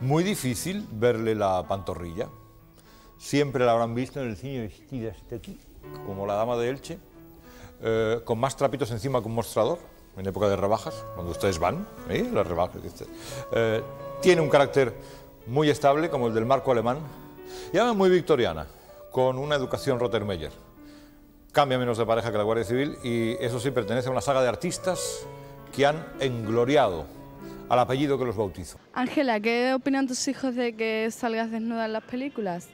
Muy difícil verle la pantorrilla. Siempre la habrán visto en el cine vestida como la dama de Elche, eh, con más trapitos encima que un mostrador, en época de rebajas, cuando ustedes van, ¿eh? las rebajas. Este. Eh, tiene un carácter muy estable, como el del marco alemán, y además muy victoriana, con una educación Rottermeyer. Cambia menos de pareja que la Guardia Civil y eso sí pertenece a una saga de artistas que han engloriado al apellido que los bautizo. Ángela, ¿qué opinan tus hijos de que salgas desnuda en las películas?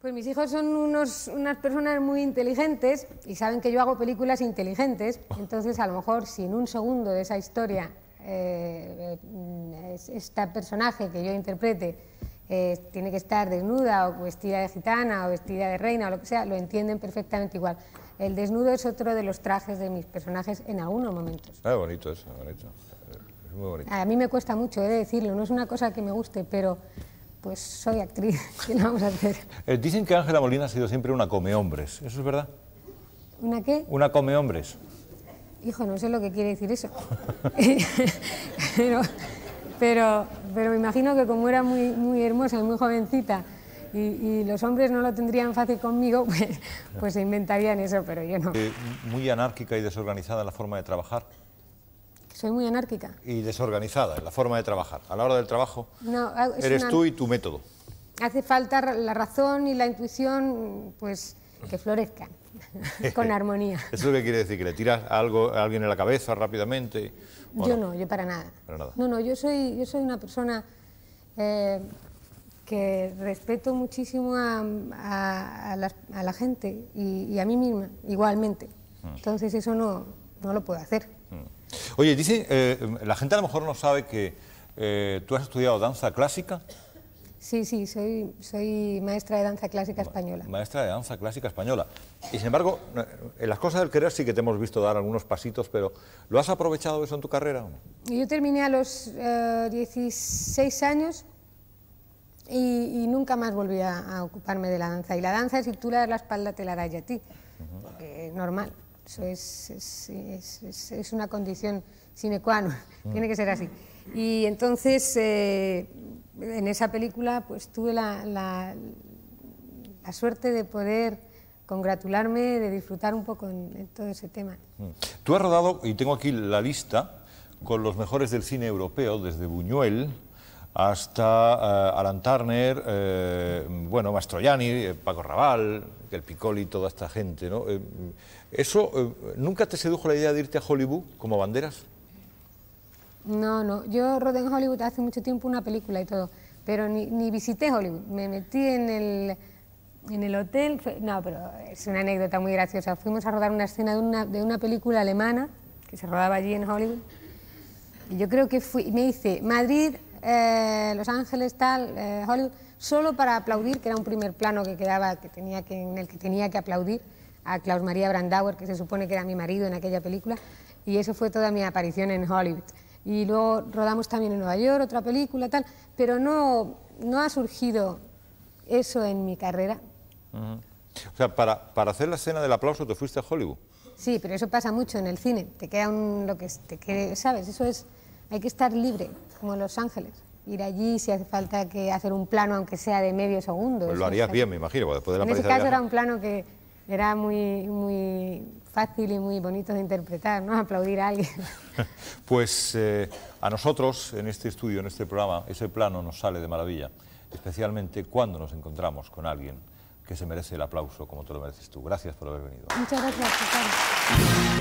Pues mis hijos son unos, unas personas muy inteligentes y saben que yo hago películas inteligentes, entonces a lo mejor si en un segundo de esa historia este personaje que yo interprete eh, tiene que estar desnuda o vestida de gitana o vestida de reina o lo que sea, lo entienden perfectamente igual. El desnudo es otro de los trajes de mis personajes en algunos momentos. Ah, bonito eso, bonito. A mí me cuesta mucho, decirlo, no es una cosa que me guste, pero pues soy actriz, ¿qué vamos a hacer? Eh, dicen que Ángela Molina ha sido siempre una come hombres, ¿eso es verdad? ¿Una qué? Una come hombres. Hijo, no sé lo que quiere decir eso. pero, me imagino que como era muy, muy hermosa y muy jovencita y, los hombres no lo tendrían fácil conmigo, pues, pues, se inventarían eso, pero yo no. Eh, muy anárquica y desorganizada la forma de trabajar. Soy muy anárquica. Y desorganizada en la forma de trabajar. A la hora del trabajo ah, eres tú y tu método. Hace falta la razón y la intuición, pues que florezcan con armonía. ¿Eso qué quiere decir? ¿Que le tiras a algo a alguien en la cabeza rápidamente? Yo no? yo para nada. No, no, yo soy, yo soy una persona eh, que respeto muchísimo a, la, gente y, a mí misma, igualmente. Mm. Entonces eso no, no lo puedo hacer. Mm. Oye, dice, eh, la gente a lo mejor no sabe que eh, tú has estudiado danza clásica. Sí, sí, soy, soy maestra de danza clásica española. Maestra de danza clásica española. Y sin embargo, eh, en las cosas del querer sí que te hemos visto dar algunos pasitos, pero ¿lo has aprovechado eso en tu carrera o no? Yo terminé a los 16 años y, nunca más volví a, ocuparme de la danza. Y la danza, si tú le das la espalda, te la da ya a ti, porque normal. Eso es, es, es, una condición sine qua non, mm. tiene que ser así. Y entonces, eh, en esa película, pues tuve la, suerte de poder congratularme, de disfrutar un poco en, todo ese tema. Mm. Tú has rodado, y tengo aquí la lista, con los mejores del cine europeo, desde Buñuel hasta eh, Alan Turner, eh, bueno, Mastroianni, Paco Raval, el Piccoli y toda esta gente, ¿no? Eh, ¿Eso eh, nunca te sedujo la idea de irte a Hollywood como banderas? No, no. Yo rodé en Hollywood hace mucho tiempo una película y todo, pero ni, ni visité Hollywood. Me metí en el, en el hotel. no, pero es una anécdota muy graciosa. Fuimos a rodar una escena de una, de una película alemana que se rodaba allí en Hollywood. Y yo creo que fui, me hice Madrid, eh, Los Ángeles, tal, eh, Hollywood, solo para aplaudir, que era un primer plano que quedaba, que tenía que, en el que tenía que aplaudir a Klaus María Brandauer, que se supone que era mi marido en aquella película, y eso fue toda mi aparición en Hollywood. Y luego rodamos también en Nueva York, otra película, tal, pero no, no ha surgido eso en mi carrera. O sea, para, para hacer la escena del aplauso te fuiste a Hollywood. Sí, pero eso pasa mucho en el cine. Te queda un, lo que te sabes, eso es hay que estar libre, como en Los Ángeles. Ir allí si hace falta que hacer un plano, aunque sea de medio segundo. Pues lo harías bien, me imagino, después de la En ese caso era un plano que era muy, muy fácil y muy bonito de interpretar, ¿no? Aplaudir a alguien. pues eh, a nosotros, en este estudio, en este programa, ese plano nos sale de maravilla, especialmente cuando nos encontramos con alguien que se merece el aplauso como tú lo mereces tú. Gracias por haber venido. Muchas gracias,